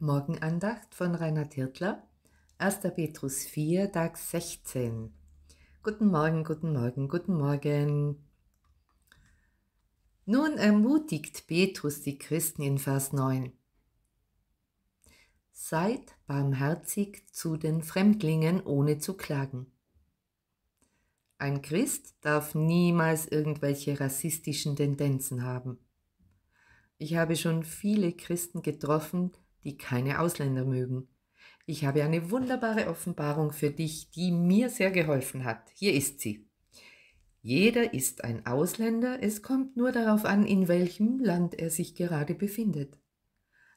Morgenandacht von Reinhard Hirtler, 1. Petrus 4, Tag 16. Guten Morgen, guten Morgen, guten Morgen. Nun ermutigt Petrus die Christen in Vers 9. Seid barmherzig zu den Fremdlingen, ohne zu klagen. Ein Christ darf niemals irgendwelche rassistischen Tendenzen haben. Ich habe schon viele Christen getroffen, die keine Ausländer mögen. Ich habe eine wunderbare Offenbarung für dich, die mir sehr geholfen hat. Hier ist sie. Jeder ist ein Ausländer, es kommt nur darauf an, in welchem Land er sich gerade befindet.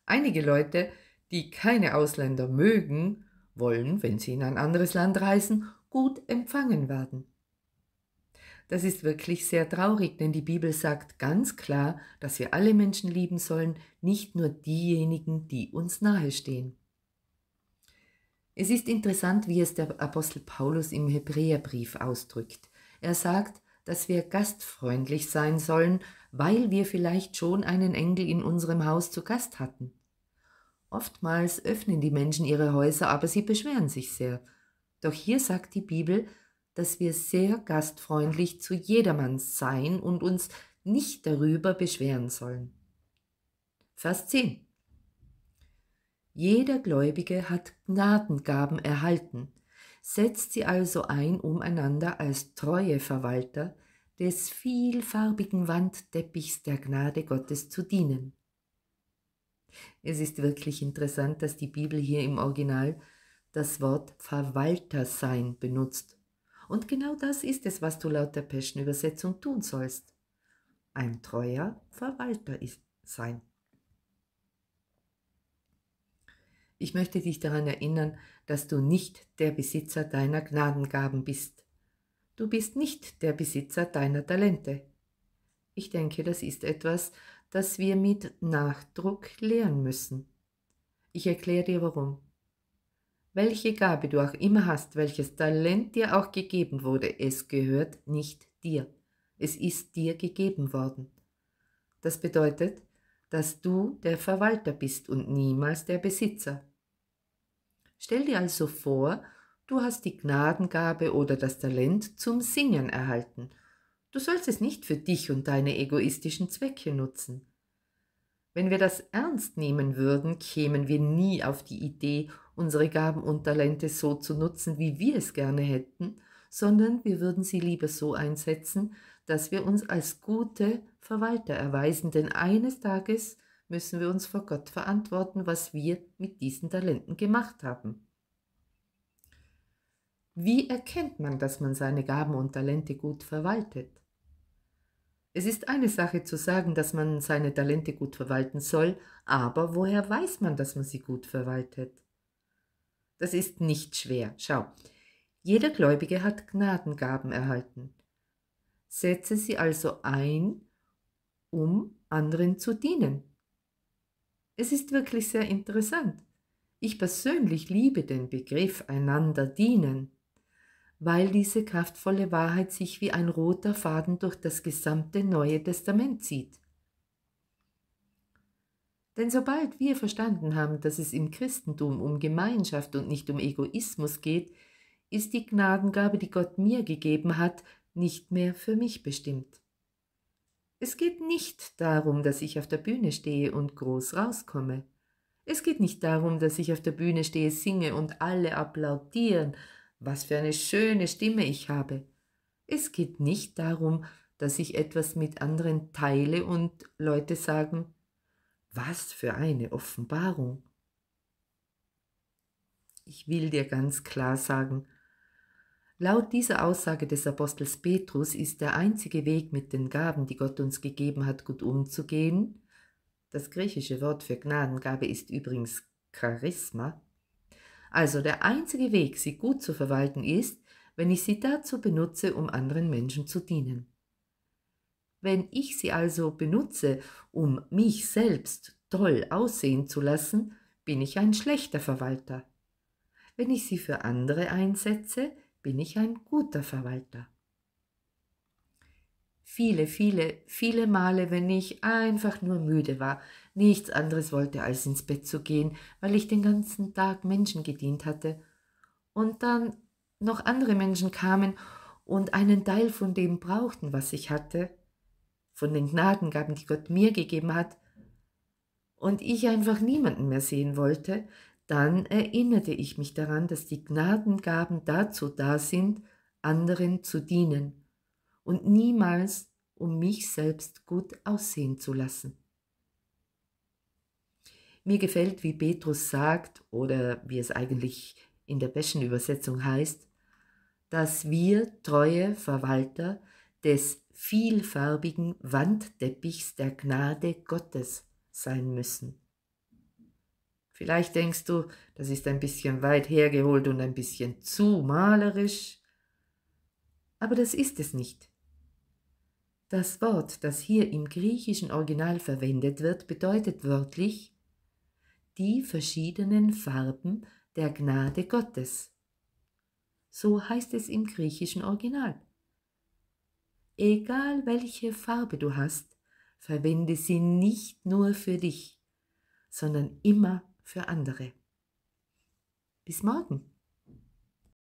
Einige Leute, die keine Ausländer mögen, wollen, wenn sie in ein anderes Land reisen, gut empfangen werden. Das ist wirklich sehr traurig, denn die Bibel sagt ganz klar, dass wir alle Menschen lieben sollen, nicht nur diejenigen, die uns nahestehen. Es ist interessant, wie es der Apostel Paulus im Hebräerbrief ausdrückt. Er sagt, dass wir gastfreundlich sein sollen, weil wir vielleicht schon einen Engel in unserem Haus zu Gast hatten. Oftmals öffnen die Menschen ihre Häuser, aber sie beschweren sich sehr. Doch hier sagt die Bibel, dass wir sehr gastfreundlich zu jedermanns sein und uns nicht darüber beschweren sollen. Vers 10 Jeder Gläubige hat Gnadengaben erhalten, setzt sie also ein, um einander als treue Verwalter des vielfarbigen Wandteppichs der Gnade Gottes zu dienen. Es ist wirklich interessant, dass die Bibel hier im Original das Wort Verwalter sein benutzt und genau das ist es, was du laut der Passion Übersetzung tun sollst. Ein treuer Verwalter sein. Ich möchte dich daran erinnern, dass du nicht der Besitzer deiner Gnadengaben bist. Du bist nicht der Besitzer deiner Talente. Ich denke, das ist etwas, das wir mit Nachdruck lehren müssen. Ich erkläre dir warum. Welche Gabe du auch immer hast, welches Talent dir auch gegeben wurde, es gehört nicht dir. Es ist dir gegeben worden. Das bedeutet, dass du der Verwalter bist und niemals der Besitzer. Stell dir also vor, du hast die Gnadengabe oder das Talent zum Singen erhalten. Du sollst es nicht für dich und deine egoistischen Zwecke nutzen. Wenn wir das ernst nehmen würden, kämen wir nie auf die Idee, unsere Gaben und Talente so zu nutzen, wie wir es gerne hätten, sondern wir würden sie lieber so einsetzen, dass wir uns als gute Verwalter erweisen, denn eines Tages müssen wir uns vor Gott verantworten, was wir mit diesen Talenten gemacht haben. Wie erkennt man, dass man seine Gaben und Talente gut verwaltet? Es ist eine Sache zu sagen, dass man seine Talente gut verwalten soll, aber woher weiß man, dass man sie gut verwaltet? Das ist nicht schwer. Schau, jeder Gläubige hat Gnadengaben erhalten. Setze sie also ein, um anderen zu dienen. Es ist wirklich sehr interessant. Ich persönlich liebe den Begriff einander dienen weil diese kraftvolle Wahrheit sich wie ein roter Faden durch das gesamte Neue Testament zieht. Denn sobald wir verstanden haben, dass es im Christentum um Gemeinschaft und nicht um Egoismus geht, ist die Gnadengabe, die Gott mir gegeben hat, nicht mehr für mich bestimmt. Es geht nicht darum, dass ich auf der Bühne stehe und groß rauskomme. Es geht nicht darum, dass ich auf der Bühne stehe, singe und alle applaudieren, was für eine schöne Stimme ich habe. Es geht nicht darum, dass ich etwas mit anderen teile und Leute sagen, was für eine Offenbarung. Ich will dir ganz klar sagen, laut dieser Aussage des Apostels Petrus ist der einzige Weg, mit den Gaben, die Gott uns gegeben hat, gut umzugehen. Das griechische Wort für Gnadengabe ist übrigens Charisma. Also der einzige Weg, sie gut zu verwalten, ist, wenn ich sie dazu benutze, um anderen Menschen zu dienen. Wenn ich sie also benutze, um mich selbst toll aussehen zu lassen, bin ich ein schlechter Verwalter. Wenn ich sie für andere einsetze, bin ich ein guter Verwalter. Viele, viele, viele Male, wenn ich einfach nur müde war, nichts anderes wollte, als ins Bett zu gehen, weil ich den ganzen Tag Menschen gedient hatte. Und dann noch andere Menschen kamen und einen Teil von dem brauchten, was ich hatte, von den Gnadengaben, die Gott mir gegeben hat, und ich einfach niemanden mehr sehen wollte, dann erinnerte ich mich daran, dass die Gnadengaben dazu da sind, anderen zu dienen und niemals, um mich selbst gut aussehen zu lassen. Mir gefällt, wie Petrus sagt, oder wie es eigentlich in der besten Übersetzung heißt, dass wir treue Verwalter des vielfarbigen Wandteppichs der Gnade Gottes sein müssen. Vielleicht denkst du, das ist ein bisschen weit hergeholt und ein bisschen zu malerisch, aber das ist es nicht. Das Wort, das hier im griechischen Original verwendet wird, bedeutet wörtlich die verschiedenen Farben der Gnade Gottes. So heißt es im griechischen Original. Egal welche Farbe du hast, verwende sie nicht nur für dich, sondern immer für andere. Bis morgen.